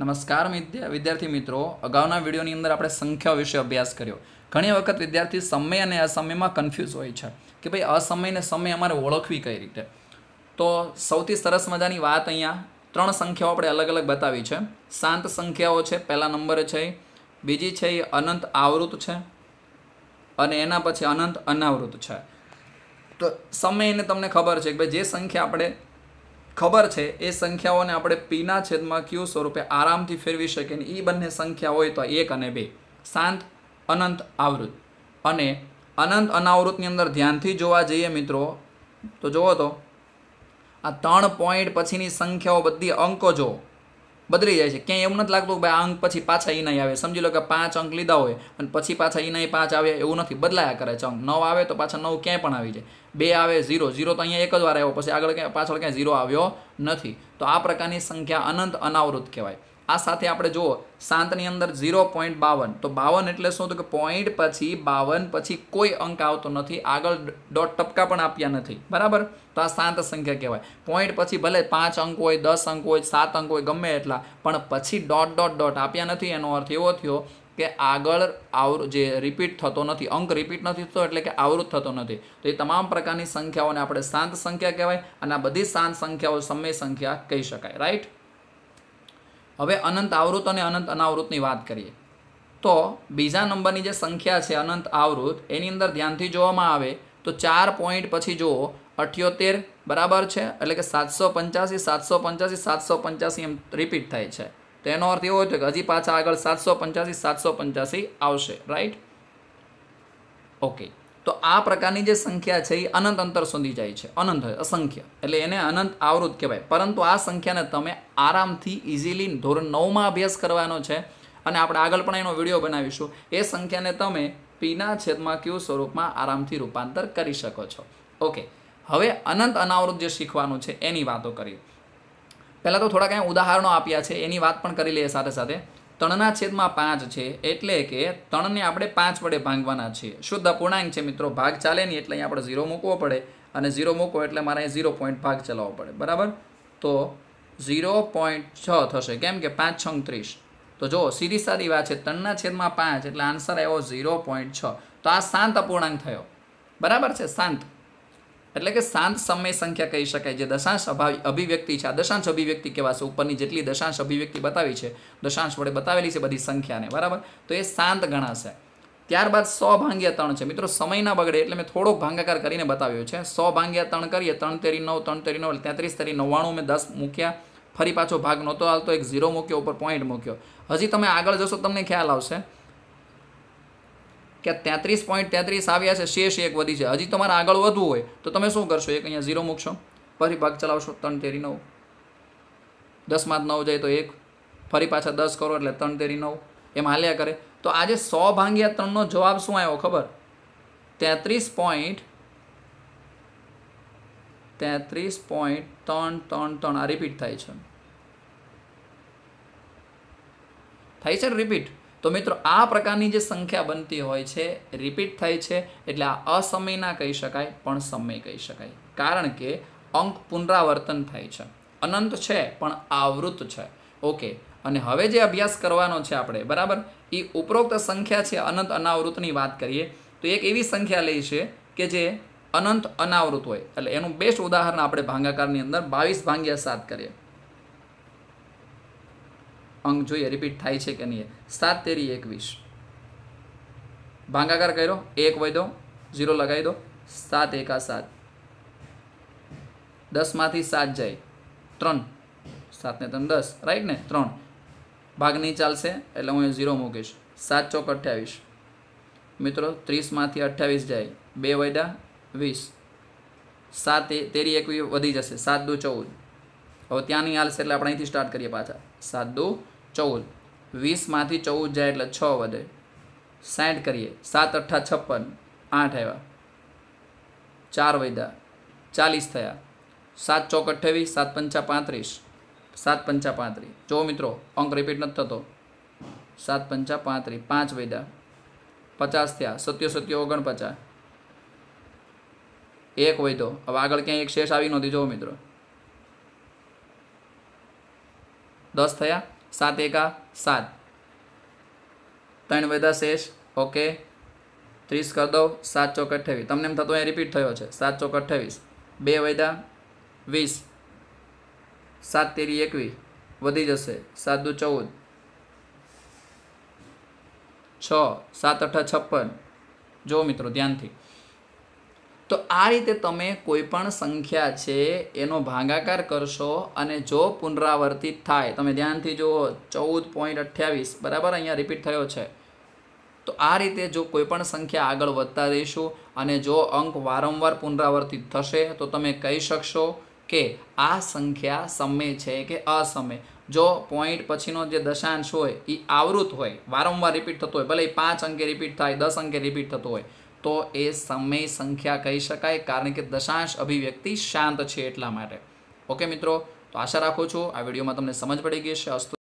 નમસ્કાર વિદ્યાર્થી મિત્રો અગાઉના વિડીયોની અંદર આપણે સંખ્યા વિશે અભ્યાસ કર્યો ઘણી વખત વિદ્યાર્થી સમય અને અસમયમાં કન્ફ્યુઝ હોય છે કે ભાઈ અસમય અને સમય અમારે ઓળખવી કઈ રીતે તો સૌથી સરસ મજાની વાત અહીંયા ત્રણ સંખ્યાઓ આપણે અલગ અલગ બતાવી છે શાંત સંખ્યાઓ છે પહેલા નંબર છે બીજી છે એ અનંત આવૃત છે અને એના પછી અનંત અનાવૃત છે તો સમય એને તમને ખબર છે કે ભાઈ જે સંખ્યા આપણે ખબર છે એ સંખ્યાઓને આપણે પીના છેદમાં ક્યુ સ્વરૂપે આરામથી ફેરવી શકીએ ને એ બંને સંખ્યા હોય તો એક અને બે શાંત અનંત આવૃત અને અનંત અનાવૃતની અંદર ધ્યાનથી જોવા જઈએ મિત્રો તો જુઓ તો આ ત્રણ પોઈન્ટ પછીની સંખ્યાઓ બધી અંકો જુઓ બદલી જાય છે ક્યાંય એવું નથી લાગતું કે ભાઈ આ અંક પછી પાછા એ નહીં આવે સમજી લો કે પાંચ અંક લીધા હોય અને પછી પાછા એ નહીં પાંચ આવે એવું નથી બદલાયા કરે છે અંક નવ આવે તો પાછા નવ ક્યાંય પણ આવી જાય બે આવે ઝીરો ઝીરો તો અહીંયા એક જ વાર આવ્યો પછી આગળ ક્યાંય પાછળ ક્યાંય ઝીરો આવ્યો નથી તો આ પ્રકારની સંખ્યા અનંત અનાવૃત કહેવાય આ સાથે આપણે જુઓ સાતની અંદર ઝીરો પોઈન્ટ બાવન તો બાવન એટલે શું તો કે પોઈન્ટ પછી બાવન પછી કોઈ અંક આવતો નથી આગળ ડોટ ટપકા પણ આપ્યા નથી બરાબર તો આ શાંત સંખ્યા કહેવાય પોઈન્ટ પછી ભલે પાંચ અંક હોય દસ અંક હોય સાત અંક હોય ગમે એટલા પણ પછી ડોટ ડોટ ડોટ આપ્યા નથી એનો અર્થ એવો થયો કે આગળ આવ જે રિપીટ થતો નથી અંક રિપીટ નથી થતો એટલે કે આવૃત થતો નથી તો એ તમામ પ્રકારની સંખ્યાઓને આપણે શાંત સંખ્યા કહેવાય અને આ બધી શાંત સંખ્યાઓ સમય સંખ્યા કહી શકાય રાઈટ હવે અનંત આવૃત અને અનંત અનાવૃતની વાત કરીએ તો બીજા નંબરની જે સંખ્યા છે અનંત આવૃત એની અંદર ધ્યાનથી જોવામાં આવે તો ચાર પોઈન્ટ પછી જુઓ અઠ્યોતેર બરાબર છે એટલે કે સાતસો પંચ્યાસી સાતસો પંચ્યાસી સાતસો પંચ્યાસી એમ રિપીટ થાય છે તો એનો અર્થ એવો હતો કે હજી પાછા આગળ સાતસો પંચ્યાસી સાતસો પંચ્યાસી આવશે રાઈટ ઓકે તો આ પ્રકારની જે સંખ્યા છે એ અનંત અંતર સુધી જાય છે અનંત અસંખ્ય એટલે એને અનંત આવૃત કહેવાય પરંતુ આ સંખ્યાને તમે આરામથી ઇઝીલી ધોરણ નવમાં અભ્યાસ કરવાનો છે અને આપણે આગળ પણ એનો વિડીયો બનાવીશું એ સંખ્યાને તમે પીના છેદમાં ક્યુ સ્વરૂપમાં આરામથી રૂપાંતર કરી શકો છો ઓકે હવે અનંત અનાવૃત જે શીખવાનું છે એની વાતો કરીએ પહેલાં તો થોડા કાંઈ ઉદાહરણો આપ્યા છે એની વાત પણ કરી લઈએ સાથે સાથે તણના છેદમાં પાંચ છે એટલે કે તણને આપણે પાંચ વડે ભાંગવાના છીએ શુદ્ધ અપૂર્ણાંક છે મિત્રો ભાગ ચાલે નહીં એટલે અહીં આપણે ઝીરો મૂકવો પડે અને ઝીરો મૂકો એટલે મારે અહીં ઝીરો પોઈન્ટ ભાગ ચલાવવો પડે બરાબર તો ઝીરો પોઈન્ટ છ થશે કેમ કે પાંચ છંગ ત્રીસ તો જો સીધી સાદી વાત છે ત્રણના છેદમાં પાંચ એટલે આન્સર આવ્યો ઝીરો પોઈન્ટ છ તો આ શાંત અપૂર્ણાંક થયો બરાબર છે શાંત એટલે કે શાંત સમય સંખ્યા કહી શકાય જે દશાંશ અભિવ્યક્તિ છે આ દશાંશ અભિવ્યક્તિ છે ઉપરની જેટલી દશાંશ અભિવ્યક્તિ બતાવી છે દશાંશ વડે બતાવેલી છે બધી સંખ્યાને બરાબર તો એ શાંત ગણાશે ત્યારબાદ સો ભાંગ્યા ત્રણ છે મિત્રો સમય ના બગડે એટલે મેં થોડોક ભાંગાકાર કરીને બતાવ્યો છે સો ભાંગ્યા ત્રણ કરીએ ત્રણ તેરી નવ ત્રણ તેરી નવ તેત્રીસ તેરી નવ્વાણું મેં દસ મૂક્યા ફરી પાછો ભાગ નહોતો હાલતો એક ઝીરો મૂક્યો ઉપર પોઈન્ટ મૂક્યો હજી તમે આગળ જશો તમને ખ્યાલ આવશે કે તેત્રીસ પોઈન્ટ તેત્રીસ આવ્યા છે શેષ એક વધી છે હજી તમારે આગળ વધવું હોય તો તમે શું કરશો એક અહીંયા ઝીરો મૂકશો ફરી ભાગ ચલાવશો ત્રણ તેરી નવ દસમાં જ નવ જાય તો એક ફરી પાછા દસ કરો એટલે ત્રણ તેરી નવ એમ હાલ્યા કરે તો આજે સો ભાંગ્યા ત્રણનો જવાબ શું આવ્યો ખબર તેત્રીસ પોઈન્ટ તેત્રીસ પોઈન્ટ ત્રણ ત્રણ ત્રણ આ રિપીટ થાય છે થાય છે રિપીટ તો મિત્રો આ પ્રકારની જે સંખ્યા બનતી હોય છે રિપીટ થાય છે એટલે આ અસમય ના કહી શકાય પણ સમય કહી શકાય કારણ કે અંક પુનરાવર્તન થાય છે અનંત છે પણ આવૃત છે ઓકે અને હવે જે અભ્યાસ કરવાનો છે આપણે બરાબર એ ઉપરોક્ત સંખ્યા છે અનંત અનાવૃતની વાત કરીએ તો એક એવી સંખ્યા લઈ છે કે જે અનંત અનાવૃત હોય એટલે એનું બેસ્ટ ઉદાહરણ આપણે ભાંગાકારની અંદર બાવીસ ભાંગ્યા સાત કરીએ અંક જોઈએ રિપીટ થાય છે કે નહીં સાત તેરી એકવીસ ભાંગાકાર કર્યો એક વહી દો ઝીરો લગાવી દો સાત એકા સાત દસમાંથી સાત જાય ત્રણ સાતને ત્રણ દસ રાઈટ ને ત્રણ ભાગ નહીં ચાલશે એટલે હું ઝીરો મૂકીશ સાત ચોક અઠ્યાવીસ મિત્રો ત્રીસમાંથી અઠ્યાવીસ જાય બે વયદા વીસ સાત તેરી એકવી વધી જશે સાત દો ચૌદ હવે ત્યાંની હાલશે એટલે આપણે અહીંથી સ્ટાર્ટ કરીએ પાછા સાત દો ચૌદ વીસમાંથી ચૌદ જાય એટલે છ વધે સાઠ કરીએ સાત અઠ્ઠા છપ્પન આઠ આવ્યા ચાર વૈદા ચાલીસ થયા સાત ચોક અઠ્યાવીસ સાત પંચા પાંત્રીસ સાત પંચા પાંત્રીસ જો મિત્રો અંક રિપીટ નથી થતો સાત પંચા પાંત્રીસ પાંચ વૈદા પચાસ થયા સત્યો સત્યો ઓગણપચાસ એક વૈધો હવે આગળ ક્યાંય એક શેષ આવી નહોતી જુઓ મિત્રો દસ થયા સાત એકા સાત ત્રણ વધા શેષ ઓકે ત્રીસ કરી દઉં સાત ચોક અઠ્યાવીસ તમને એમ થતું એ રિપીટ થયો છે સાત ચોક અઠ્ઠાવીસ બે વધા વીસ સાત તેરી એકવીસ વધી જશે સાત દુ ચૌદ છ સાત અઠા છપ્પન જુઓ મિત્રો ધ્યાનથી તો આ રીતે તમે કોઈ પણ સંખ્યા છે એનો ભાગાકાર કરશો અને જો પુનરાવર્તિત થાય તમે ધ્યાનથી જુઓ ચૌદ પોઈન્ટ અઠ્યાવીસ બરાબર અહીંયા રિપીટ થયો છે તો આ રીતે જો કોઈ પણ સંખ્યા આગળ વધતા રહીશું અને જો અંક વારંવાર પુનરાવર્તિત થશે તો તમે કહી શકશો કે આ સંખ્યા સમય છે કે અસમય જો પોઈન્ટ પછીનો જે દશાંશ હોય એ આવૃત હોય વારંવાર રિપીટ થતો હોય ભલે પાંચ અંકે રિપીટ થાય દસ અંકે રિપીટ થતો હોય તો એ સમય સંખ્યા કહી શકાય કારણ કે દશાંશ અભિવ્યક્તિ શાંત છે એટલા માટે ઓકે મિત્રો તો આશા રાખું છું આ વિડીયોમાં તમને સમજ પડી ગઈ છે અસ્તુ